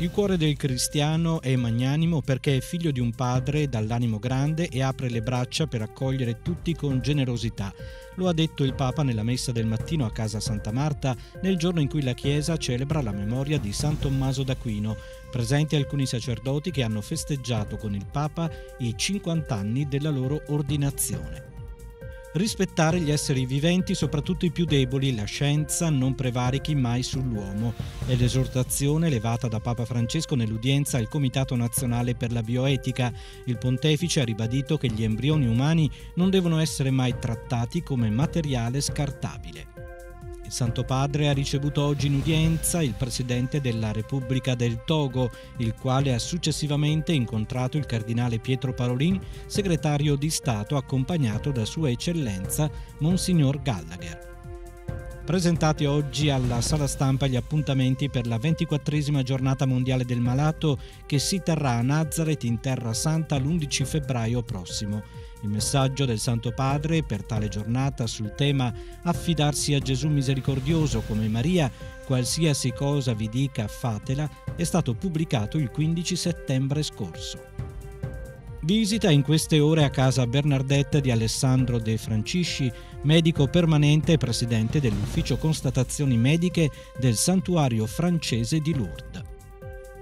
Il cuore del cristiano è magnanimo perché è figlio di un padre dall'animo grande e apre le braccia per accogliere tutti con generosità. Lo ha detto il Papa nella messa del mattino a casa Santa Marta, nel giorno in cui la Chiesa celebra la memoria di San Tommaso d'Aquino, presenti alcuni sacerdoti che hanno festeggiato con il Papa i 50 anni della loro ordinazione rispettare gli esseri viventi, soprattutto i più deboli, la scienza non prevarichi mai sull'uomo. È l'esortazione levata da Papa Francesco nell'udienza al Comitato Nazionale per la Bioetica. Il pontefice ha ribadito che gli embrioni umani non devono essere mai trattati come materiale scartabile. Il Santo Padre ha ricevuto oggi in udienza il Presidente della Repubblica del Togo, il quale ha successivamente incontrato il Cardinale Pietro Parolin, segretario di Stato accompagnato da Sua Eccellenza Monsignor Gallagher. Presentati oggi alla sala stampa gli appuntamenti per la 24 giornata mondiale del malato che si terrà a Nazareth in Terra Santa l'11 febbraio prossimo. Il messaggio del Santo Padre per tale giornata sul tema Affidarsi a Gesù misericordioso come Maria, qualsiasi cosa vi dica fatela, è stato pubblicato il 15 settembre scorso. Visita in queste ore a casa Bernardette di Alessandro De Francisci, medico permanente e presidente dell'ufficio constatazioni mediche del santuario francese di Lourdes.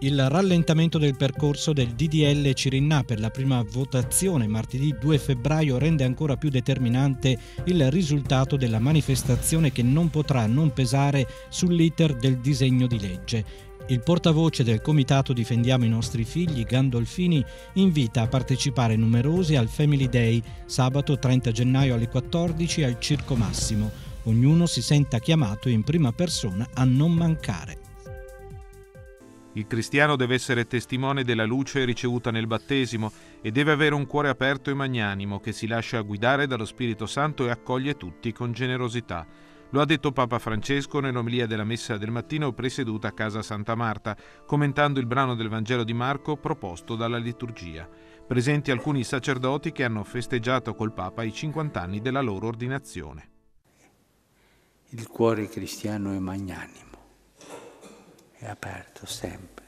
Il rallentamento del percorso del DDL Cirinna per la prima votazione martedì 2 febbraio rende ancora più determinante il risultato della manifestazione che non potrà non pesare sull'iter del disegno di legge. Il portavoce del comitato Difendiamo i nostri figli, Gandolfini, invita a partecipare numerosi al Family Day sabato 30 gennaio alle 14 al Circo Massimo. Ognuno si senta chiamato in prima persona a non mancare. Il cristiano deve essere testimone della luce ricevuta nel battesimo e deve avere un cuore aperto e magnanimo che si lascia guidare dallo Spirito Santo e accoglie tutti con generosità. Lo ha detto Papa Francesco nell'omelia della messa del mattino presieduta a Casa Santa Marta, commentando il brano del Vangelo di Marco proposto dalla liturgia. Presenti alcuni sacerdoti che hanno festeggiato col Papa i 50 anni della loro ordinazione. Il cuore cristiano è magnanimo, è aperto sempre.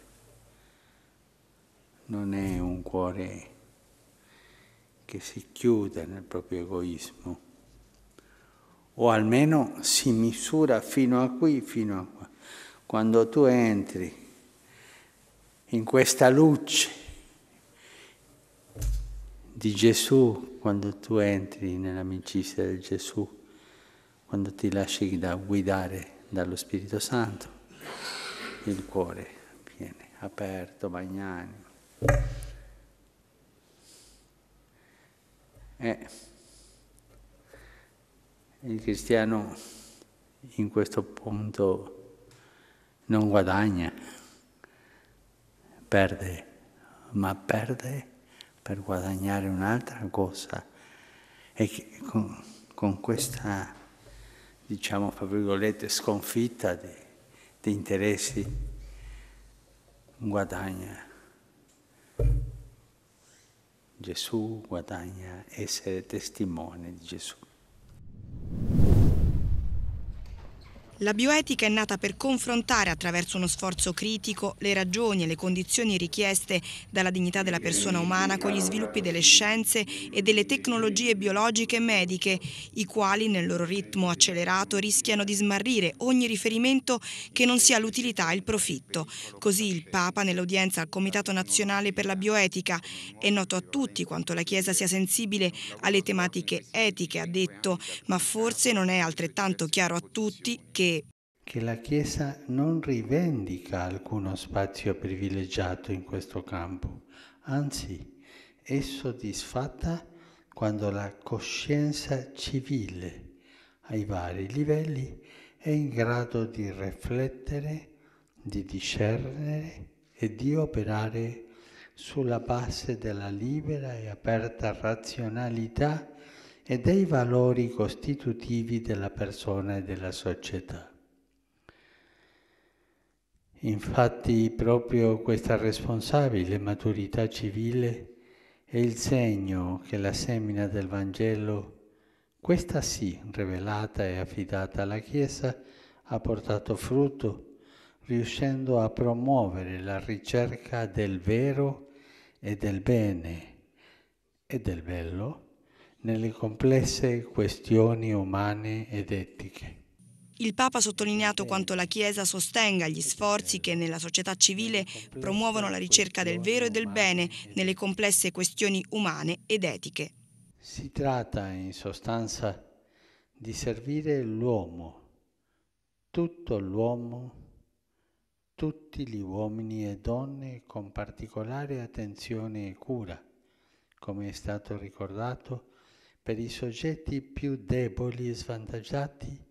Non è un cuore che si chiude nel proprio egoismo o almeno si misura fino a qui, fino a qua. Quando tu entri in questa luce di Gesù, quando tu entri nell'amicizia di Gesù, quando ti lasci da guidare dallo Spirito Santo, il cuore viene aperto, bagnato. Eh. Il cristiano in questo punto non guadagna, perde, ma perde per guadagnare un'altra cosa. E con, con questa, diciamo, fra virgolette, sconfitta di, di interessi guadagna. Gesù guadagna essere testimone di Gesù. La bioetica è nata per confrontare attraverso uno sforzo critico le ragioni e le condizioni richieste dalla dignità della persona umana con gli sviluppi delle scienze e delle tecnologie biologiche e mediche, i quali nel loro ritmo accelerato rischiano di smarrire ogni riferimento che non sia l'utilità e il profitto. Così il Papa nell'udienza al Comitato Nazionale per la Bioetica è noto a tutti quanto la Chiesa sia sensibile alle tematiche etiche, ha detto, ma forse non è altrettanto chiaro a tutti che che la Chiesa non rivendica alcuno spazio privilegiato in questo campo, anzi è soddisfatta quando la coscienza civile ai vari livelli è in grado di riflettere, di discernere e di operare sulla base della libera e aperta razionalità e dei valori costitutivi della persona e della società. Infatti proprio questa responsabile maturità civile è il segno che la semina del Vangelo, questa sì rivelata e affidata alla Chiesa, ha portato frutto, riuscendo a promuovere la ricerca del vero e del bene e del bello nelle complesse questioni umane ed etiche. Il Papa ha sottolineato quanto la Chiesa sostenga gli sforzi che nella società civile promuovono la ricerca del vero e del bene nelle complesse questioni umane ed etiche. Si tratta in sostanza di servire l'uomo, tutto l'uomo, tutti gli uomini e donne con particolare attenzione e cura, come è stato ricordato, per i soggetti più deboli e svantaggiati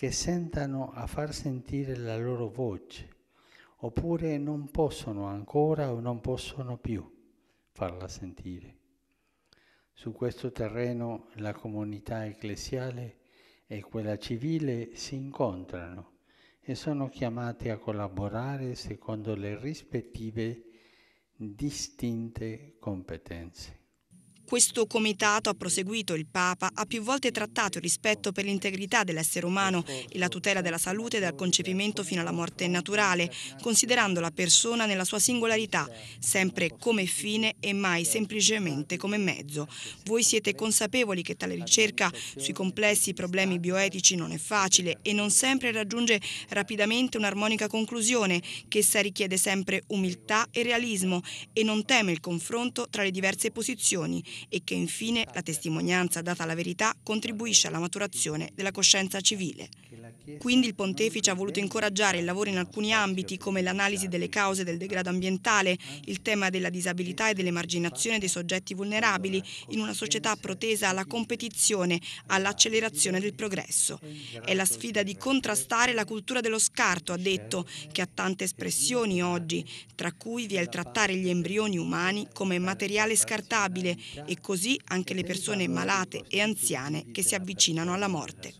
che sentano a far sentire la loro voce, oppure non possono ancora o non possono più farla sentire. Su questo terreno la comunità ecclesiale e quella civile si incontrano e sono chiamate a collaborare secondo le rispettive distinte competenze. Questo comitato, ha proseguito il Papa, ha più volte trattato il rispetto per l'integrità dell'essere umano e la tutela della salute dal concepimento fino alla morte naturale, considerando la persona nella sua singolarità, sempre come fine e mai semplicemente come mezzo. Voi siete consapevoli che tale ricerca sui complessi problemi bioetici non è facile e non sempre raggiunge rapidamente un'armonica conclusione, che essa richiede sempre umiltà e realismo e non teme il confronto tra le diverse posizioni e che infine la testimonianza data alla verità contribuisce alla maturazione della coscienza civile. Quindi il pontefice ha voluto incoraggiare il lavoro in alcuni ambiti come l'analisi delle cause del degrado ambientale, il tema della disabilità e dell'emarginazione dei soggetti vulnerabili in una società protesa alla competizione, all'accelerazione del progresso. È la sfida di contrastare la cultura dello scarto, ha detto, che ha tante espressioni oggi, tra cui vi è il trattare gli embrioni umani come materiale scartabile e così anche le persone malate e anziane che si avvicinano alla morte.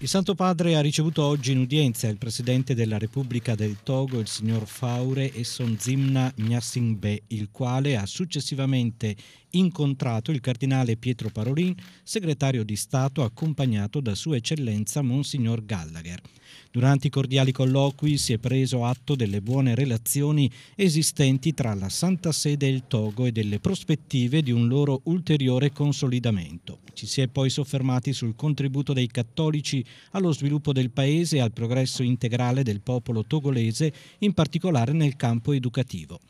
Il Santo Padre ha ricevuto oggi in udienza il Presidente della Repubblica del Togo, il signor Faure Essonzimna Nyasingbe, il quale ha successivamente incontrato il Cardinale Pietro Parolin, segretario di Stato accompagnato da Sua Eccellenza Monsignor Gallagher. Durante i cordiali colloqui si è preso atto delle buone relazioni esistenti tra la Santa Sede e il Togo e delle prospettive di un loro ulteriore consolidamento. Ci si è poi soffermati sul contributo dei cattolici allo sviluppo del paese e al progresso integrale del popolo togolese, in particolare nel campo educativo.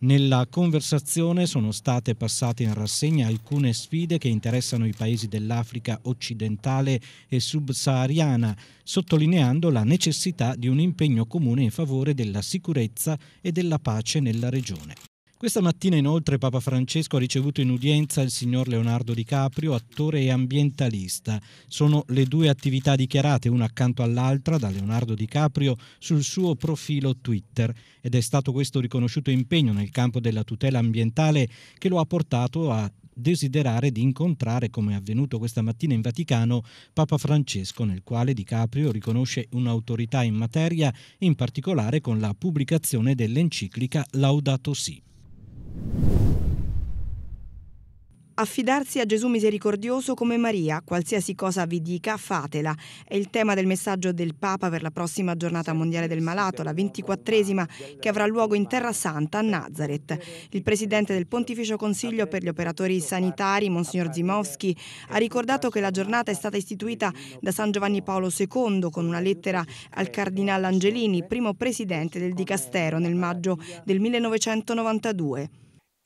Nella conversazione sono state passate in rassegna alcune sfide che interessano i paesi dell'Africa occidentale e subsahariana, sottolineando la necessità di un impegno comune in favore della sicurezza e della pace nella regione. Questa mattina inoltre Papa Francesco ha ricevuto in udienza il signor Leonardo Di Caprio, attore e ambientalista. Sono le due attività dichiarate una accanto all'altra da Leonardo Di Caprio sul suo profilo Twitter ed è stato questo riconosciuto impegno nel campo della tutela ambientale che lo ha portato a desiderare di incontrare, come è avvenuto questa mattina in Vaticano, Papa Francesco, nel quale Di Caprio riconosce un'autorità in materia, in particolare con la pubblicazione dell'enciclica Laudato Si. Affidarsi a Gesù misericordioso come Maria, qualsiasi cosa vi dica, fatela. È il tema del messaggio del Papa per la prossima giornata mondiale del malato, la ventiquattresima, che avrà luogo in Terra Santa a Nazareth. Il presidente del Pontificio Consiglio per gli operatori sanitari, Monsignor Zimowski, ha ricordato che la giornata è stata istituita da San Giovanni Paolo II con una lettera al cardinale Angelini, primo presidente del dicastero nel maggio del 1992.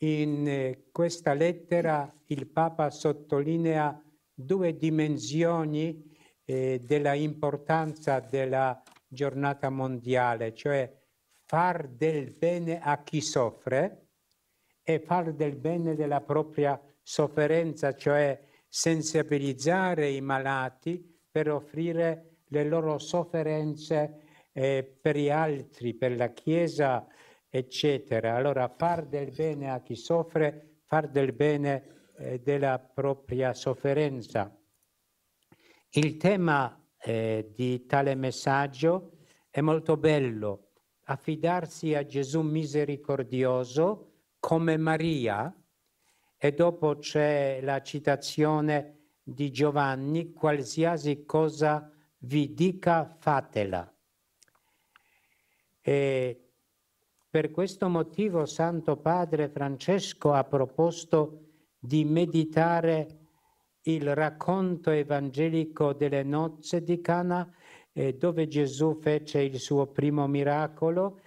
In eh, questa lettera il Papa sottolinea due dimensioni eh, della importanza della giornata mondiale, cioè far del bene a chi soffre e far del bene della propria sofferenza, cioè sensibilizzare i malati per offrire le loro sofferenze eh, per gli altri, per la Chiesa, eccetera. Allora far del bene a chi soffre, far del bene eh, della propria sofferenza. Il tema eh, di tale messaggio è molto bello, affidarsi a Gesù misericordioso come Maria e dopo c'è la citazione di Giovanni, qualsiasi cosa vi dica fatela. E per questo motivo Santo Padre Francesco ha proposto di meditare il racconto evangelico delle nozze di Cana eh, dove Gesù fece il suo primo miracolo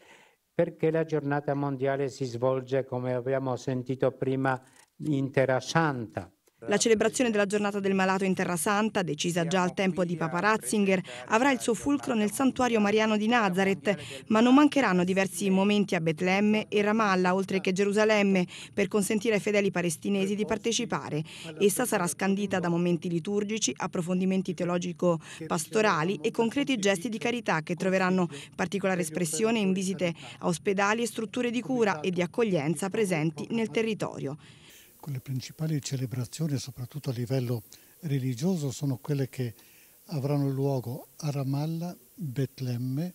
perché la giornata mondiale si svolge, come abbiamo sentito prima, in Terra Santa. La celebrazione della giornata del malato in Terra Santa, decisa già al tempo di Papa Ratzinger, avrà il suo fulcro nel santuario mariano di Nazareth, ma non mancheranno diversi momenti a Betlemme e Ramallah, oltre che Gerusalemme, per consentire ai fedeli palestinesi di partecipare. Essa sarà scandita da momenti liturgici, approfondimenti teologico-pastorali e concreti gesti di carità che troveranno particolare espressione in visite a ospedali e strutture di cura e di accoglienza presenti nel territorio. Ecco, le principali celebrazioni, soprattutto a livello religioso, sono quelle che avranno luogo a Ramallah, Betlemme,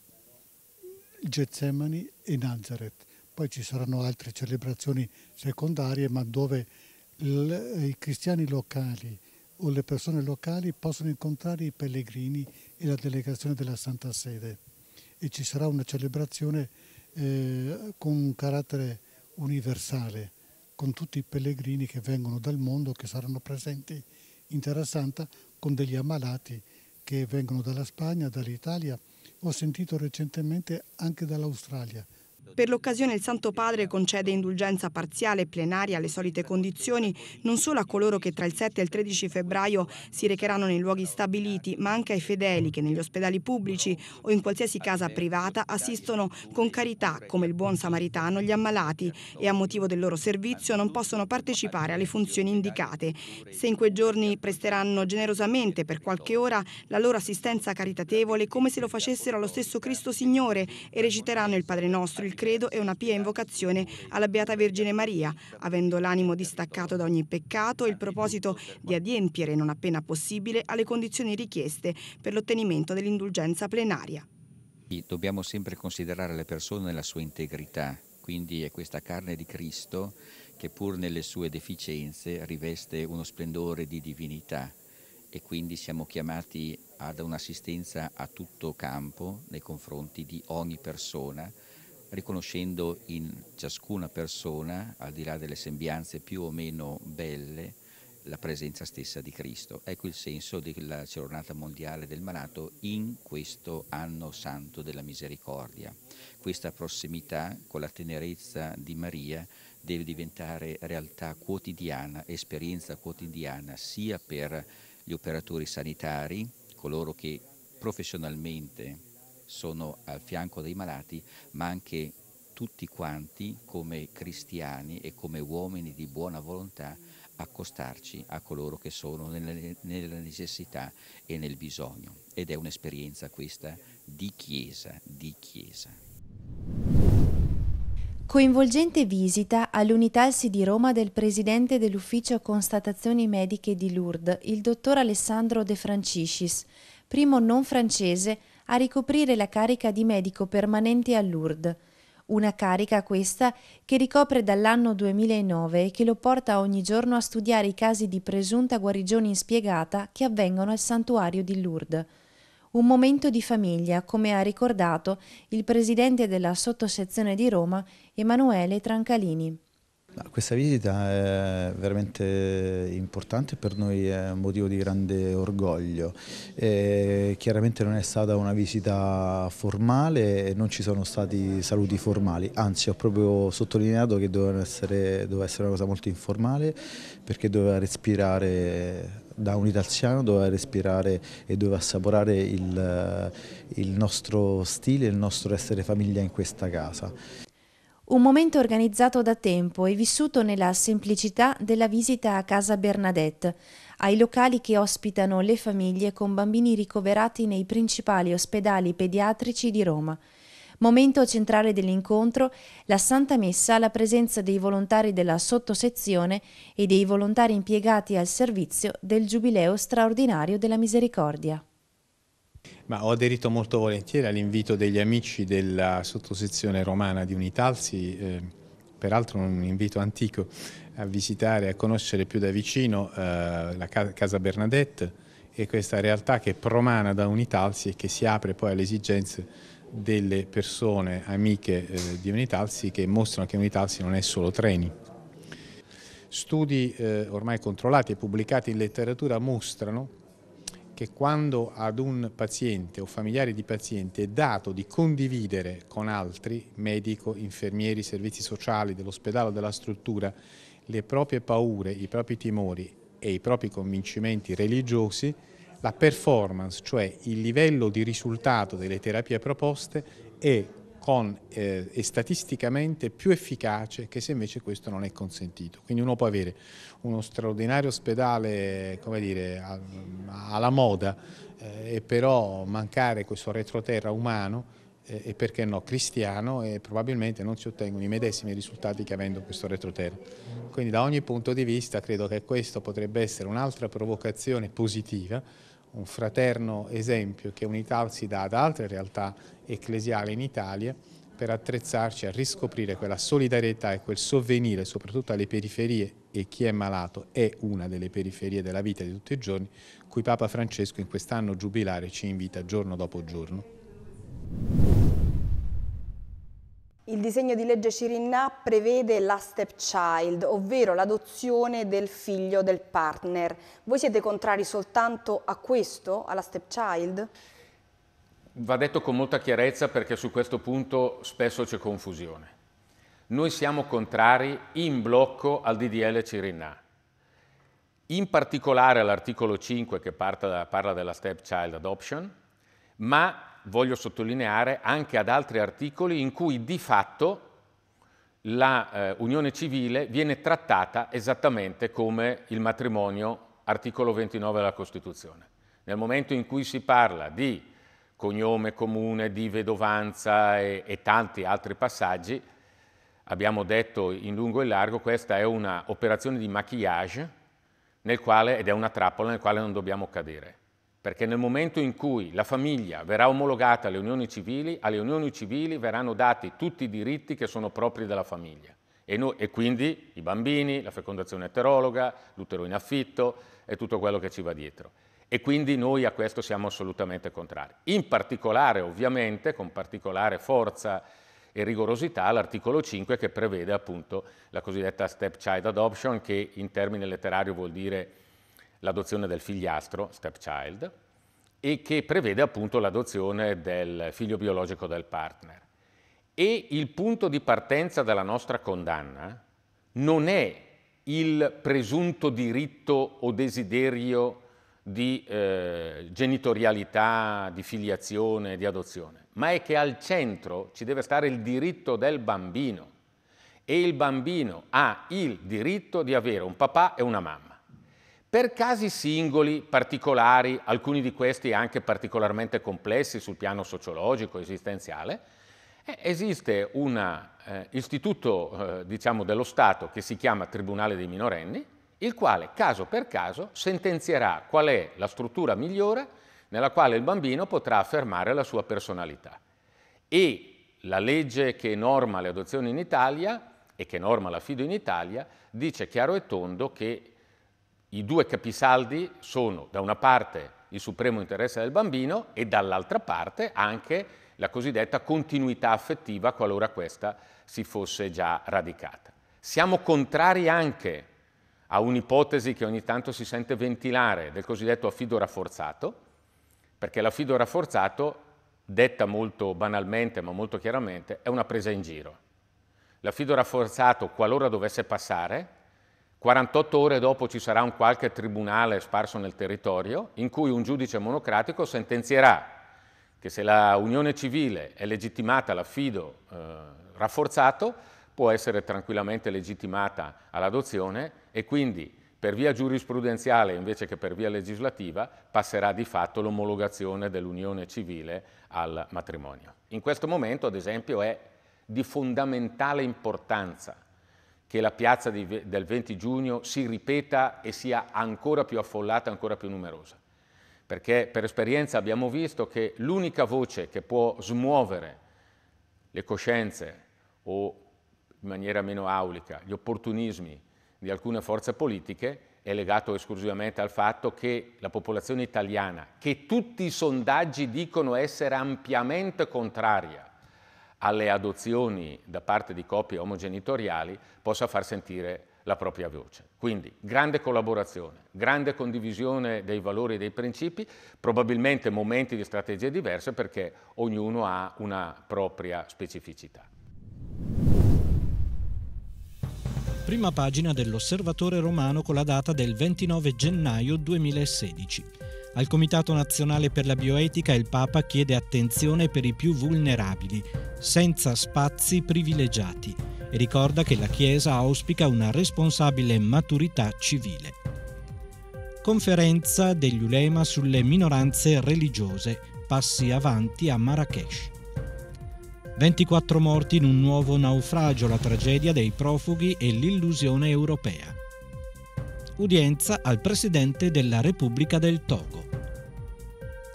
Getsemani e Nazareth. Poi ci saranno altre celebrazioni secondarie, ma dove i cristiani locali o le persone locali possono incontrare i pellegrini e la delegazione della Santa Sede. E ci sarà una celebrazione eh, con un carattere universale con tutti i pellegrini che vengono dal mondo, che saranno presenti in Terra Santa, con degli ammalati che vengono dalla Spagna, dall'Italia, ho sentito recentemente anche dall'Australia. Per l'occasione il Santo Padre concede indulgenza parziale e plenaria alle solite condizioni non solo a coloro che tra il 7 e il 13 febbraio si recheranno nei luoghi stabiliti, ma anche ai fedeli che negli ospedali pubblici o in qualsiasi casa privata assistono con carità, come il buon samaritano, gli ammalati e a motivo del loro servizio non possono partecipare alle funzioni indicate. Se in quei giorni presteranno generosamente per qualche ora la loro assistenza caritatevole come se lo facessero allo stesso Cristo Signore e reciteranno il Padre Nostro, il credo è una pia invocazione alla Beata Vergine Maria, avendo l'animo distaccato da ogni peccato e il proposito di adempiere non appena possibile alle condizioni richieste per l'ottenimento dell'indulgenza plenaria. Dobbiamo sempre considerare le persone nella sua integrità, quindi è questa carne di Cristo che pur nelle sue deficienze riveste uno splendore di divinità e quindi siamo chiamati ad un'assistenza a tutto campo nei confronti di ogni persona riconoscendo in ciascuna persona, al di là delle sembianze più o meno belle, la presenza stessa di Cristo. Ecco il senso della giornata mondiale del malato in questo anno santo della misericordia. Questa prossimità con la tenerezza di Maria deve diventare realtà quotidiana, esperienza quotidiana sia per gli operatori sanitari, coloro che professionalmente sono al fianco dei malati, ma anche tutti quanti come cristiani e come uomini di buona volontà accostarci a coloro che sono nella necessità e nel bisogno. Ed è un'esperienza questa di Chiesa, di Chiesa. Coinvolgente visita all'Unitalsi di Roma del presidente dell'ufficio constatazioni mediche di Lourdes, il dottor Alessandro De Franciscis, primo non francese a ricoprire la carica di medico permanente a Lourdes, una carica questa che ricopre dall'anno 2009 e che lo porta ogni giorno a studiare i casi di presunta guarigione inspiegata che avvengono al santuario di Lourdes. Un momento di famiglia, come ha ricordato il presidente della sottosezione di Roma, Emanuele Trancalini. Questa visita è veramente importante, per noi è un motivo di grande orgoglio. E chiaramente non è stata una visita formale, non ci sono stati saluti formali, anzi ho proprio sottolineato che doveva essere, doveva essere una cosa molto informale perché doveva respirare da un italiano doveva respirare e doveva assaporare il, il nostro stile, il nostro essere famiglia in questa casa un momento organizzato da tempo e vissuto nella semplicità della visita a casa Bernadette, ai locali che ospitano le famiglie con bambini ricoverati nei principali ospedali pediatrici di Roma. Momento centrale dell'incontro, la Santa Messa alla presenza dei volontari della sottosezione e dei volontari impiegati al servizio del Giubileo straordinario della Misericordia. Ma ho aderito molto volentieri all'invito degli amici della sottosezione romana di Unitalsi, eh, peraltro un invito antico, a visitare e a conoscere più da vicino eh, la Casa Bernadette e questa realtà che promana da Unitalsi e che si apre poi alle esigenze delle persone amiche eh, di Unitalsi che mostrano che Unitalsi non è solo treni. Studi eh, ormai controllati e pubblicati in letteratura mostrano che quando ad un paziente o familiare di paziente è dato di condividere con altri, medico, infermieri, servizi sociali dell'ospedale o della struttura, le proprie paure, i propri timori e i propri convincimenti religiosi, la performance, cioè il livello di risultato delle terapie proposte, è con, eh, e statisticamente più efficace che se invece questo non è consentito. Quindi uno può avere uno straordinario ospedale dire, alla moda eh, e però mancare questo retroterra umano eh, e perché no cristiano e probabilmente non si ottengono i medesimi risultati che avendo questo retroterra. Quindi da ogni punto di vista credo che questo potrebbe essere un'altra provocazione positiva un fraterno esempio che si dà ad altre realtà ecclesiali in Italia per attrezzarci a riscoprire quella solidarietà e quel sovvenire soprattutto alle periferie e chi è malato è una delle periferie della vita di tutti i giorni cui Papa Francesco in quest'anno giubilare ci invita giorno dopo giorno. Il disegno di legge Cirinna prevede la stepchild, ovvero l'adozione del figlio del partner. Voi siete contrari soltanto a questo, alla stepchild? Va detto con molta chiarezza perché su questo punto spesso c'è confusione. Noi siamo contrari in blocco al DDL Cirinna, in particolare all'articolo 5 che parla della stepchild adoption, ma voglio sottolineare anche ad altri articoli in cui di fatto l'unione eh, civile viene trattata esattamente come il matrimonio, articolo 29 della Costituzione. Nel momento in cui si parla di cognome comune, di vedovanza e, e tanti altri passaggi, abbiamo detto in lungo e largo, questa è un'operazione di maquillage nel quale, ed è una trappola nel quale non dobbiamo cadere perché nel momento in cui la famiglia verrà omologata alle unioni civili, alle unioni civili verranno dati tutti i diritti che sono propri della famiglia. E, no, e quindi i bambini, la fecondazione eterologa, l'utero in affitto e tutto quello che ci va dietro. E quindi noi a questo siamo assolutamente contrari. In particolare, ovviamente, con particolare forza e rigorosità l'articolo 5 che prevede appunto la cosiddetta stepchild adoption che in termine letterario vuol dire l'adozione del figliastro, stepchild, e che prevede appunto l'adozione del figlio biologico del partner. E il punto di partenza della nostra condanna non è il presunto diritto o desiderio di eh, genitorialità, di filiazione, di adozione, ma è che al centro ci deve stare il diritto del bambino e il bambino ha il diritto di avere un papà e una mamma. Per casi singoli, particolari, alcuni di questi anche particolarmente complessi sul piano sociologico, esistenziale, eh, esiste un eh, istituto eh, diciamo dello Stato che si chiama Tribunale dei minorenni, il quale caso per caso sentenzierà qual è la struttura migliore nella quale il bambino potrà affermare la sua personalità. E la legge che norma le adozioni in Italia e che norma l'affido in Italia dice chiaro e tondo che i due capisaldi sono da una parte il supremo interesse del bambino e dall'altra parte anche la cosiddetta continuità affettiva qualora questa si fosse già radicata. Siamo contrari anche a un'ipotesi che ogni tanto si sente ventilare del cosiddetto affido rafforzato, perché l'affido rafforzato, detta molto banalmente ma molto chiaramente, è una presa in giro. L'affido rafforzato, qualora dovesse passare, 48 ore dopo ci sarà un qualche tribunale sparso nel territorio in cui un giudice monocratico sentenzierà che se la unione civile è legittimata all'affido eh, rafforzato, può essere tranquillamente legittimata all'adozione e quindi per via giurisprudenziale invece che per via legislativa passerà di fatto l'omologazione dell'unione civile al matrimonio. In questo momento, ad esempio, è di fondamentale importanza che la piazza di, del 20 giugno si ripeta e sia ancora più affollata, ancora più numerosa. Perché per esperienza abbiamo visto che l'unica voce che può smuovere le coscienze o in maniera meno aulica gli opportunismi di alcune forze politiche è legato esclusivamente al fatto che la popolazione italiana, che tutti i sondaggi dicono essere ampiamente contraria alle adozioni da parte di coppie omogenitoriali possa far sentire la propria voce. Quindi grande collaborazione, grande condivisione dei valori e dei principi, probabilmente momenti di strategie diverse perché ognuno ha una propria specificità. Prima pagina dell'Osservatore Romano con la data del 29 gennaio 2016. Al Comitato Nazionale per la Bioetica il Papa chiede attenzione per i più vulnerabili, senza spazi privilegiati, e ricorda che la Chiesa auspica una responsabile maturità civile. Conferenza degli Ulema sulle minoranze religiose, passi avanti a Marrakesh. 24 morti in un nuovo naufragio, la tragedia dei profughi e l'illusione europea udienza al Presidente della Repubblica del Togo.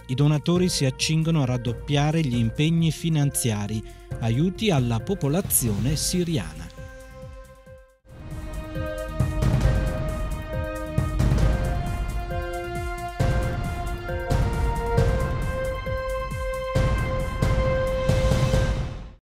I donatori si accingono a raddoppiare gli impegni finanziari, aiuti alla popolazione siriana.